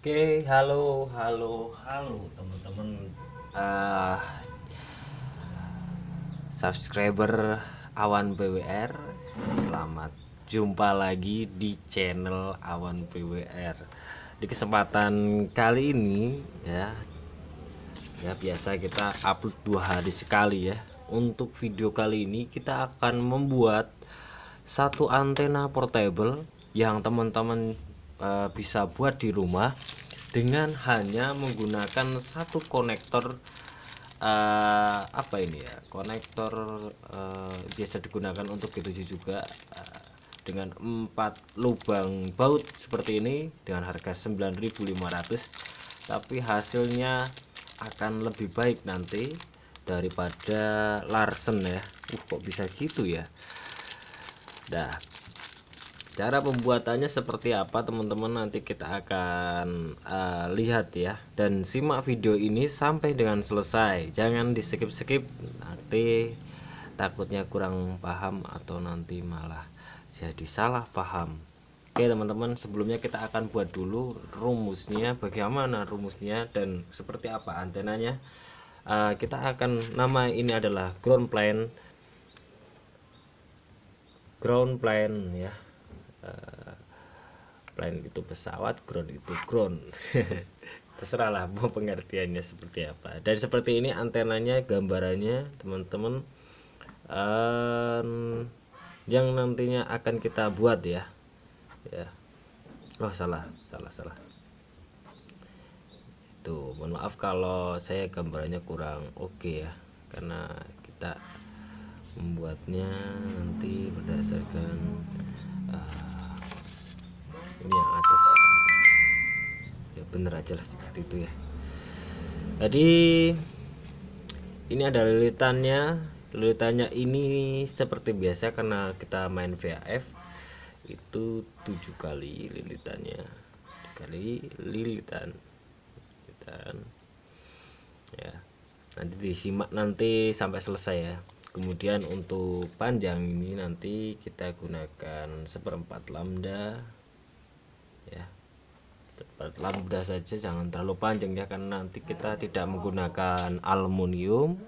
Oke, halo, halo, halo teman-teman uh, subscriber Awan PWR. Selamat jumpa lagi di channel Awan PWR. Di kesempatan kali ini ya, ya biasa kita upload dua hari sekali ya. Untuk video kali ini kita akan membuat satu antena portable yang teman-teman Eh, bisa buat di rumah dengan hanya menggunakan satu konektor uh, apa ini ya konektor uh, biasa digunakan untuk gitu juga uh, dengan empat lubang baut seperti ini dengan harga 9.500 tapi hasilnya akan lebih baik nanti daripada Larsen ya uh kok bisa gitu ya Nah, cara pembuatannya seperti apa teman-teman nanti kita akan uh, lihat ya dan simak video ini sampai dengan selesai jangan di skip-skip nanti takutnya kurang paham atau nanti malah jadi salah paham Oke teman-teman sebelumnya kita akan buat dulu rumusnya bagaimana rumusnya dan seperti apa antenanya uh, kita akan nama ini adalah ground plane ground plane ya Eh, plane itu pesawat ground itu ground Terserah lah mau pengertiannya seperti apa dan seperti ini antenanya gambarannya teman-teman um, yang nantinya akan kita buat ya ya oh salah salah salah itu mohon maaf kalau saya gambarannya kurang oke okay ya karena kita membuatnya nanti berdasarkan uh, ini yang atas ya bener aja lah seperti itu ya tadi ini ada lilitannya lilitannya ini seperti biasa karena kita main VAF itu tujuh kali lilitannya kali lilitan lilitan ya nanti disimak nanti sampai selesai ya kemudian untuk panjang ini nanti kita gunakan seperempat lambda ya seperempat lambda saja jangan terlalu panjang ya karena nanti kita tidak menggunakan aluminium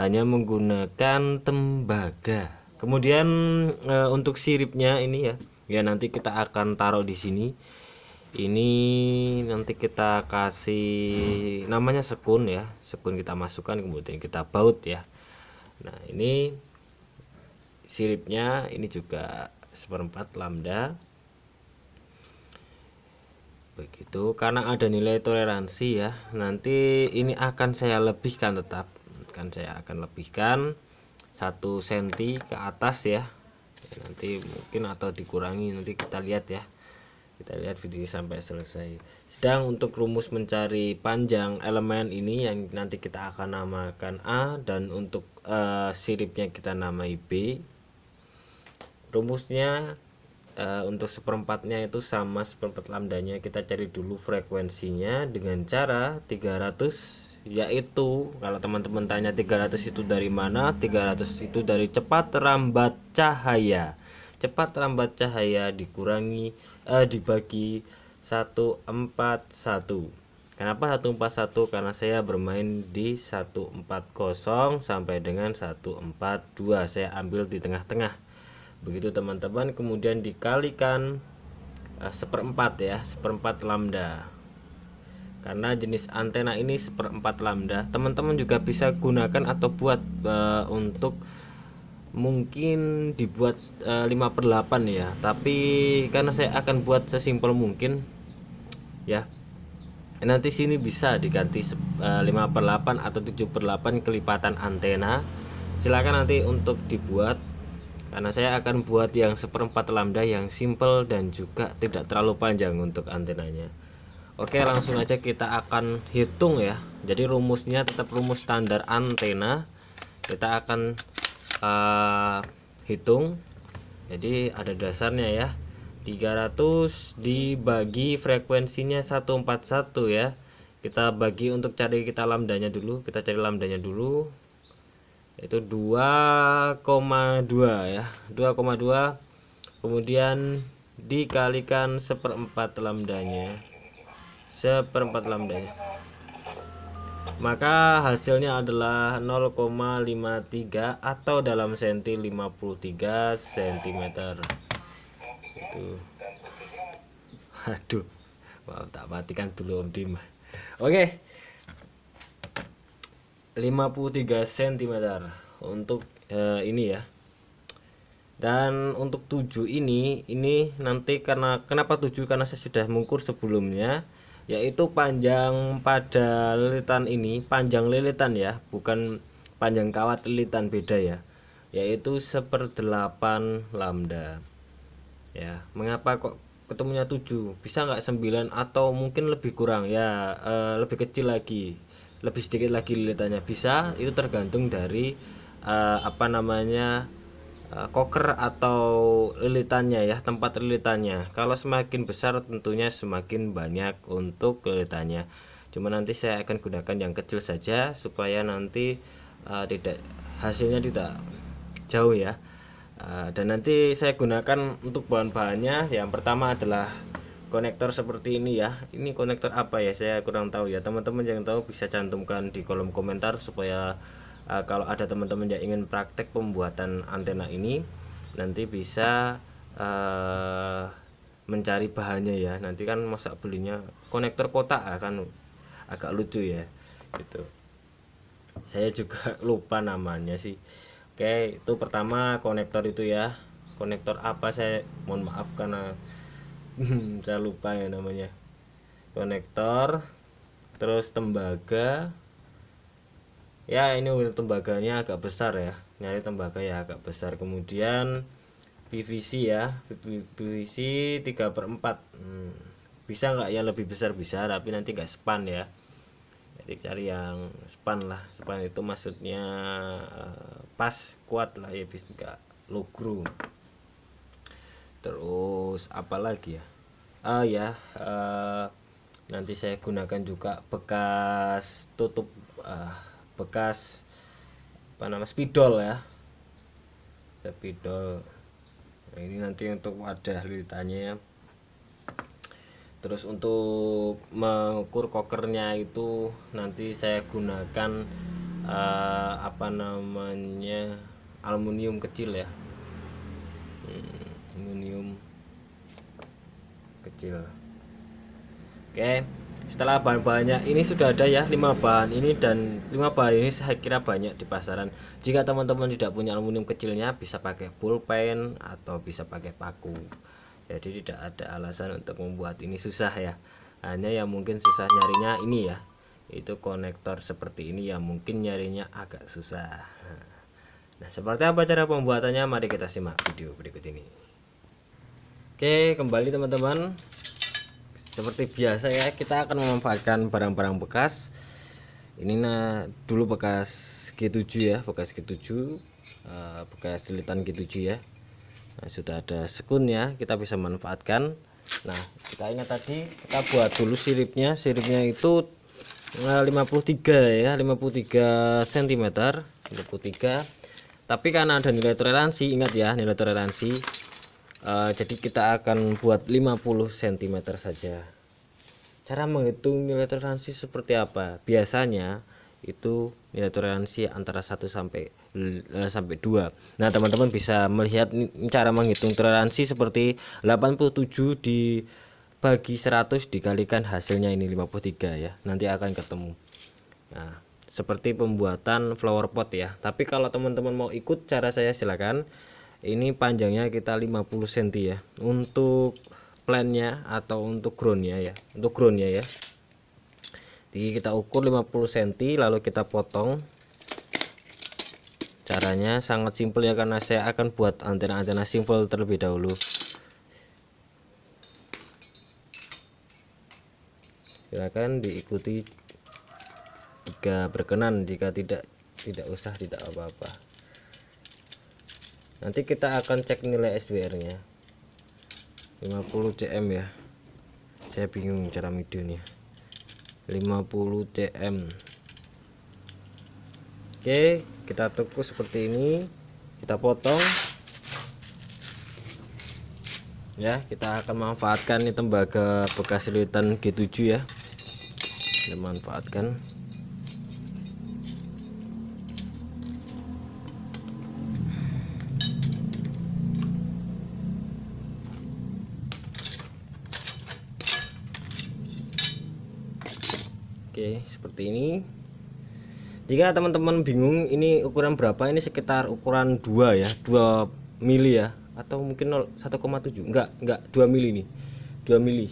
hanya menggunakan tembaga kemudian e, untuk siripnya ini ya ya nanti kita akan taruh di sini ini nanti kita kasih namanya sekun ya sekun kita masukkan kemudian kita baut ya nah ini siripnya ini juga seperempat lambda begitu karena ada nilai toleransi ya nanti ini akan saya lebihkan tetap kan saya akan lebihkan satu senti ke atas ya nanti mungkin atau dikurangi nanti kita lihat ya kita lihat video sampai selesai sedang untuk rumus mencari panjang elemen ini yang nanti kita akan namakan A dan untuk uh, siripnya kita namai B rumusnya uh, untuk seperempatnya itu sama seperempat lambdanya kita cari dulu frekuensinya dengan cara 300 yaitu kalau teman-teman tanya 300 itu dari mana 300 itu dari cepat rambat cahaya cepat rambat cahaya dikurangi uh, dibagi 141 kenapa 141 karena saya bermain di 140 sampai dengan 142 saya ambil di tengah-tengah begitu teman-teman kemudian dikalikan seperempat eh, seperempat ya seperempat lambda karena jenis antena ini seperempat lambda teman-teman juga bisa gunakan atau buat uh, untuk mungkin dibuat eh, lima 5 per 8 ya tapi karena saya akan buat sesimpel mungkin ya nanti sini bisa diganti eh, lima 5 per 8 atau 7 per 8 kelipatan antena silahkan nanti untuk dibuat karena saya akan buat yang seperempat lambda yang simple dan juga tidak terlalu panjang untuk antenanya Oke langsung aja kita akan hitung ya Jadi rumusnya tetap rumus standar antena Kita akan kita eh, hitung jadi ada dasarnya ya 300 dibagi frekuensinya 141 ya kita bagi untuk cari kita lambdanya dulu kita cari lambdanya dulu itu 2,2 ya 2,2 kemudian dikalikan seperempat lambdanya seperempat lambdanya maka hasilnya adalah 0,53 atau dalam senti 53 cm itu aduh wow, tak matikan dulu Om Dim oke 53 cm untuk uh, ini ya dan untuk 7 ini ini nanti karena kenapa 7 karena saya sudah mengukur sebelumnya yaitu panjang pada lilitan ini panjang lilitan ya bukan panjang kawat lilitan beda ya yaitu seperdelapan lambda ya mengapa kok ketemunya 7 bisa nggak 9 atau mungkin lebih kurang ya e, lebih kecil lagi lebih sedikit lagi lilitannya bisa itu tergantung dari e, apa namanya Eh, koker atau lilitannya ya tempat lilitannya kalau semakin besar tentunya semakin banyak untuk lilitannya cuma nanti saya akan gunakan yang kecil saja supaya nanti uh, tidak hasilnya tidak jauh ya uh, dan nanti saya gunakan untuk bahan-bahannya yang pertama adalah konektor seperti ini ya ini konektor apa ya saya kurang tahu ya teman-teman yang tahu bisa cantumkan di kolom komentar supaya uh, kalau ada teman-teman yang ingin praktek pembuatan antena ini nanti bisa uh, mencari bahannya ya nanti kan masa belinya konektor kotak akan ah, agak lucu ya gitu saya juga lupa namanya sih oke itu pertama konektor itu ya konektor apa saya mohon maaf karena saya lupa ya namanya konektor terus tembaga ya ini unit tembaganya agak besar ya nyari tembaga ya agak besar kemudian PVC ya PVC 3 per 4 hmm. bisa nggak ya lebih besar bisa tapi nanti nggak span ya jadi cari yang span lah span itu maksudnya uh, pas kuat lah ya bisa nggak logro terus apa lagi ya ah ya uh, nanti saya gunakan juga bekas tutup uh, bekas apa nama spidol ya spidol nah, ini nanti untuk wadah lilitannya ya terus untuk mengukur kokernya itu nanti saya gunakan uh, apa namanya aluminium kecil ya hmm, aluminium kecil oke okay setelah bahan-bahannya ini sudah ada ya lima bahan ini dan lima bahan ini saya kira banyak di pasaran jika teman-teman tidak punya aluminium kecilnya bisa pakai pulpen atau bisa pakai paku jadi tidak ada alasan untuk membuat ini susah ya hanya yang mungkin susah nyarinya ini ya itu konektor seperti ini yang mungkin nyarinya agak susah nah seperti apa cara pembuatannya mari kita simak video berikut ini oke kembali teman-teman seperti biasa ya kita akan memanfaatkan barang-barang bekas ini nah dulu bekas G7 ya bekas G7 eh, bekas lilitan G7 ya nah, sudah ada sekunnya kita bisa manfaatkan nah kita ingat tadi kita buat dulu siripnya siripnya itu 53 eh, ya 53 cm 53 tapi karena ada nilai toleransi ingat ya nilai toleransi Eh, jadi kita akan buat 50 cm saja cara menghitung nilai toleransi seperti apa biasanya itu nilai toleransi antara 1 sampai eh, sampai 2. Nah, teman-teman bisa melihat cara menghitung toleransi seperti 87 dibagi 100 dikalikan hasilnya ini 53 ya. Nanti akan ketemu. Nah, seperti pembuatan flower pot ya. Tapi kalau teman-teman mau ikut cara saya silakan ini panjangnya kita 50 cm ya untuk plannya atau untuk groundnya ya untuk groundnya ya jadi kita ukur 50 cm lalu kita potong caranya sangat simpel ya karena saya akan buat antena-antena simpel terlebih dahulu silakan diikuti jika berkenan jika tidak tidak usah tidak apa-apa nanti kita akan cek nilai SWR nya 50 cm ya saya bingung cara midunya 50 cm oke kita tekuk seperti ini kita potong ya kita akan manfaatkan ini tembaga bekas lilitan G7 ya kita manfaatkan seperti ini jika teman-teman bingung ini ukuran berapa ini sekitar ukuran 2 ya 2 mili ya atau mungkin 1,7 enggak enggak 2 mili nih 2 mili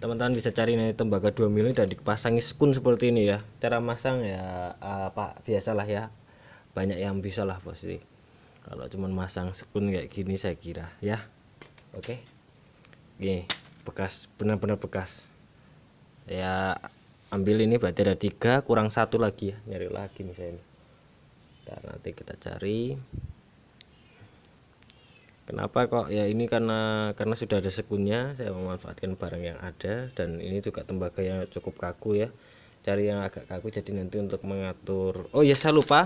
teman-teman bisa cari nanti tembaga 2 mili dan dipasangi skun seperti ini ya cara masang ya eh, apa biasalah ya banyak yang bisa lah pasti kalau cuman masang skun kayak gini saya kira ya oke okay. gini bekas benar-benar bekas ya ambil ini berarti ada tiga kurang satu lagi ya nyari lagi misalnya Dan nanti kita cari kenapa kok ya ini karena karena sudah ada sekunya, saya memanfaatkan barang yang ada dan ini juga tembaga yang cukup kaku ya cari yang agak kaku jadi nanti untuk mengatur oh ya saya lupa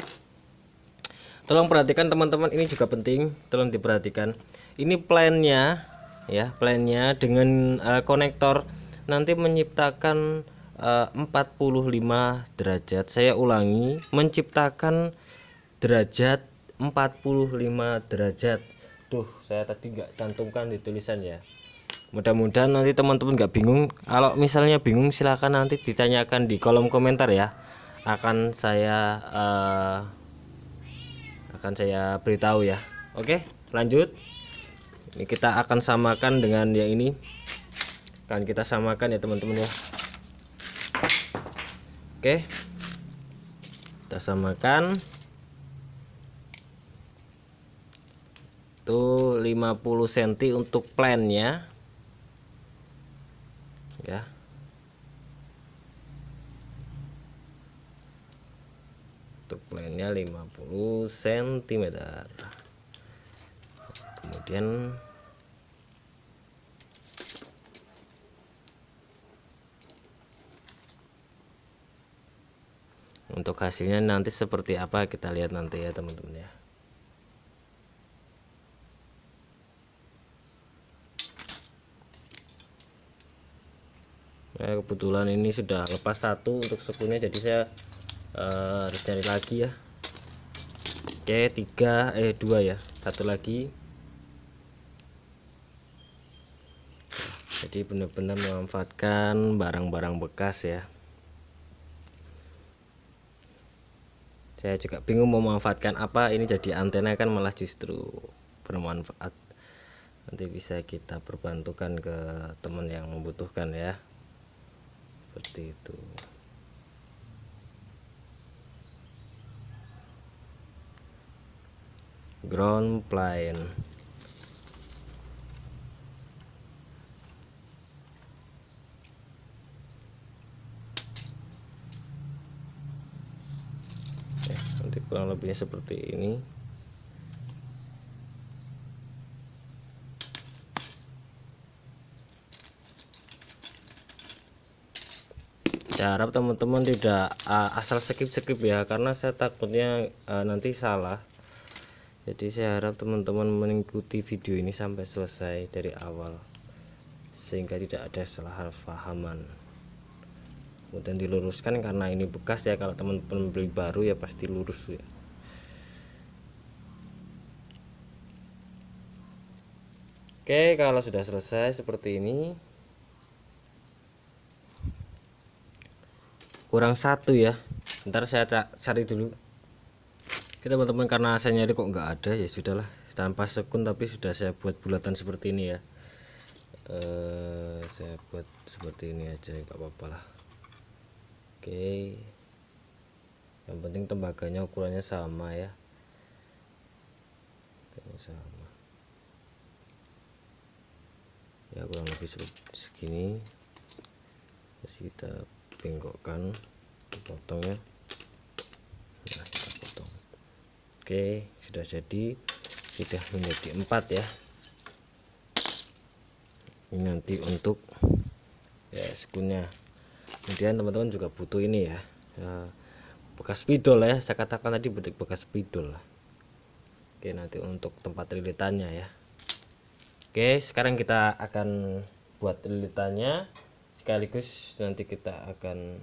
tolong perhatikan teman-teman ini juga penting tolong diperhatikan ini plannya ya plannya dengan uh, konektor nanti menciptakan 45 eh, derajat saya ulangi menciptakan derajat 45 derajat tuh saya tadi nggak cantumkan di tulisan ya mudah-mudahan nanti teman-teman nggak bingung kalau misalnya bingung silahkan nanti ditanyakan di kolom komentar ya akan saya uh, akan saya beritahu ya oke lanjut ini kita akan samakan dengan yang ini akan kita samakan ya teman-teman ya oke kita samakan itu 50 cm untuk plannya ya untuk plannya 50 cm kemudian untuk hasilnya nanti seperti apa kita lihat nanti ya teman-teman ya Nah, kebetulan ini sudah lepas satu untuk sekunya jadi saya uh, harus cari lagi ya oke tiga eh dua ya satu lagi jadi benar-benar memanfaatkan barang-barang bekas ya saya juga bingung mau memanfaatkan apa ini jadi antena kan malah justru bermanfaat nanti bisa kita perbantukan ke teman yang membutuhkan ya seperti itu ground plane kurang lebihnya seperti ini saya harap teman-teman tidak uh, asal skip-skip ya karena saya takutnya uh, nanti salah jadi saya harap teman-teman mengikuti video ini sampai selesai dari awal sehingga tidak ada salah pahaman kemudian diluruskan karena ini bekas ya kalau teman teman beli baru ya pasti lurus ya Oke kalau sudah selesai seperti ini kurang satu ya ntar saya cari dulu oke teman-teman karena saya nyari kok nggak ada ya sudahlah tanpa sekun tapi sudah saya buat bulatan seperti ini ya eh, saya buat seperti ini aja nggak apa-apa lah oke yang penting tembaganya ukurannya sama ya kayaknya sama ya kurang lebih segini terus kita bengkokkan potong ya nah, kita potong oke sudah jadi sudah menjadi empat ya ini nanti untuk ya sekunya kemudian teman-teman juga butuh ini ya, ya bekas spidol ya saya katakan tadi bekas spidol oke nanti untuk tempat lilitannya ya oke sekarang kita akan buat lilitannya sekaligus nanti kita akan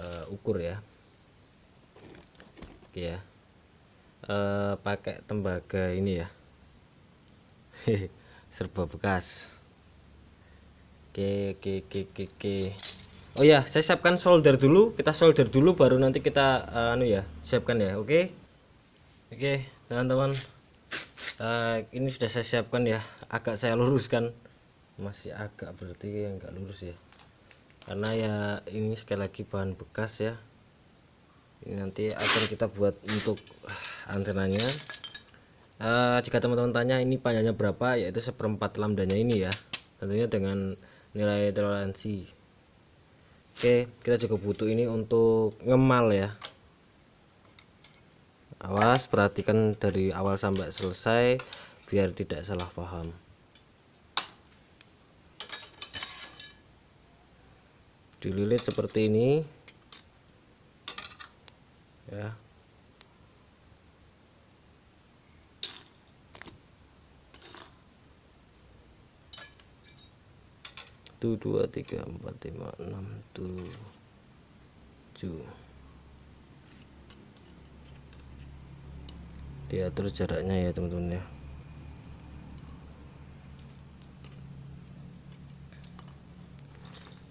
uh, ukur ya oke ya uh, pakai tembaga ini ya serba bekas Oke, oke, oke, oke, oke. Oh ya, saya siapkan solder dulu. Kita solder dulu baru nanti kita uh, anu ya, siapkan ya. Oke. Oke, teman-teman. Uh, ini sudah saya siapkan ya. Agak saya luruskan. Masih agak berarti yang enggak lurus ya. Karena ya ini sekali lagi bahan bekas ya. Ini nanti akan kita buat untuk eh, antenanya. Uh, jika teman-teman tanya ini panjangnya berapa, yaitu seperempat lambdanya ini ya. Tentunya dengan nilai toleransi oke kita juga butuh ini untuk ngemal ya awas perhatikan dari awal sampai selesai biar tidak salah paham dililit seperti ini ya satu dua tiga empat lima enam tujuh diatur jaraknya ya teman-teman ya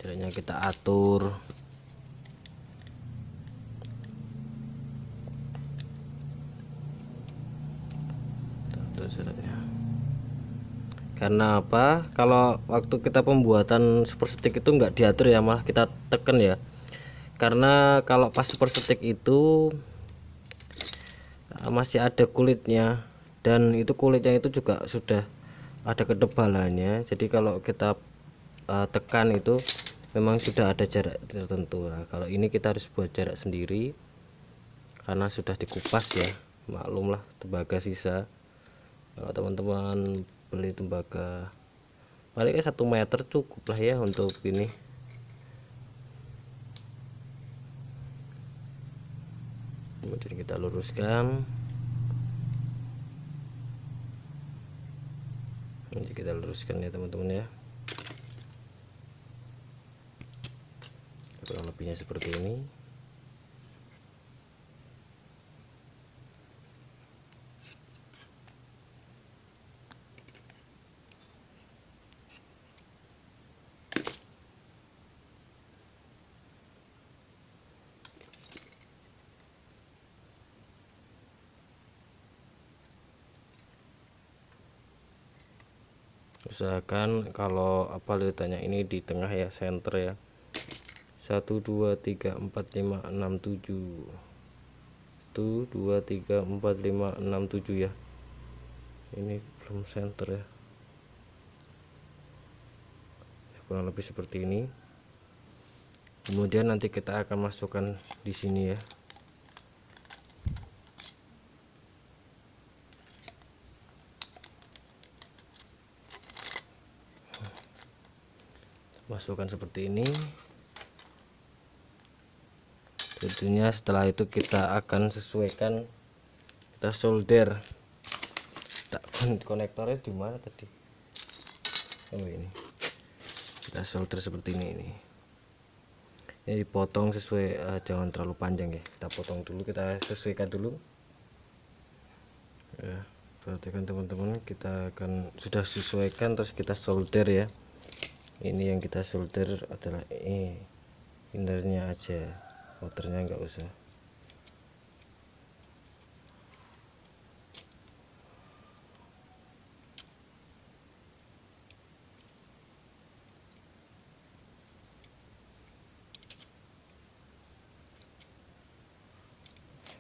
jaraknya kita atur atur jaraknya karena apa kalau waktu kita pembuatan super stick itu nggak diatur ya malah kita tekan ya karena kalau pas super stick itu eh, masih ada kulitnya dan itu kulitnya itu juga sudah ada ketebalannya jadi kalau kita uh, tekan itu memang sudah ada jarak tertentu nah, kalau ini kita harus buat jarak sendiri karena sudah dikupas ya maklumlah tebaga sisa kalau teman-teman beli tembaga palingnya satu meter cukup lah ya untuk ini kemudian kita luruskan nanti kita luruskan ya teman-teman ya kurang lebihnya seperti ini usahakan kalau apa lirutannya ini di tengah ya center ya 1 2 3 4 5 6 7 1 2 3 4 5 6 7 ya ini belum center ya. ya kurang lebih seperti ini kemudian nanti kita akan masukkan di sini ya masukkan seperti ini tentunya setelah itu kita akan sesuaikan kita solder tak konektornya di mana tadi oh ini kita solder seperti ini ini ini dipotong sesuai uh, jangan terlalu panjang ya kita potong dulu kita sesuaikan dulu ya perhatikan teman-teman kita akan sudah sesuaikan terus kita solder ya ini yang kita solder adalah E innernya aja outernya nggak usah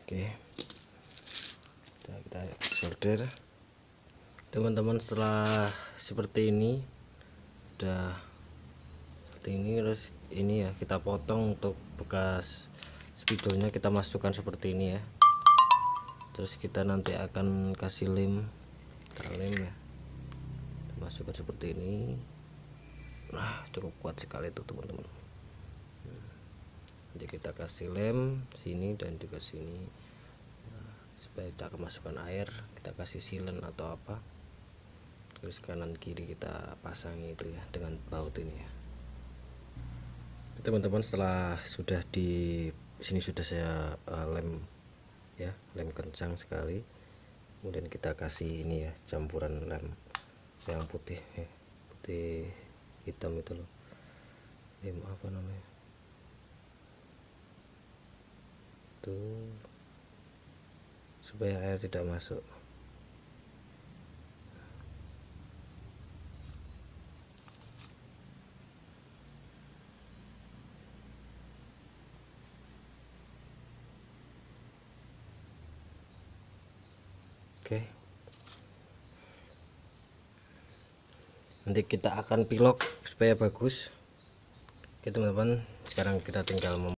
oke kita, kita solder teman-teman setelah seperti ini udah seperti ini terus ini ya kita potong untuk bekas spidolnya kita masukkan seperti ini ya terus kita nanti akan kasih lem kita ya kita masukkan seperti ini nah cukup kuat sekali itu teman-teman hmm. nanti kita kasih lem sini dan juga sini nah, supaya tidak kemasukan air kita kasih silen atau apa terus kanan kiri kita pasang itu ya dengan baut ini ya teman-teman setelah sudah di sini sudah saya uh, lem ya lem kencang sekali kemudian kita kasih ini ya campuran lem yang putih ya. putih hitam itu loh lem apa namanya tuh supaya air tidak masuk oke nanti kita akan pilok supaya bagus oke teman-teman sekarang kita tinggal mem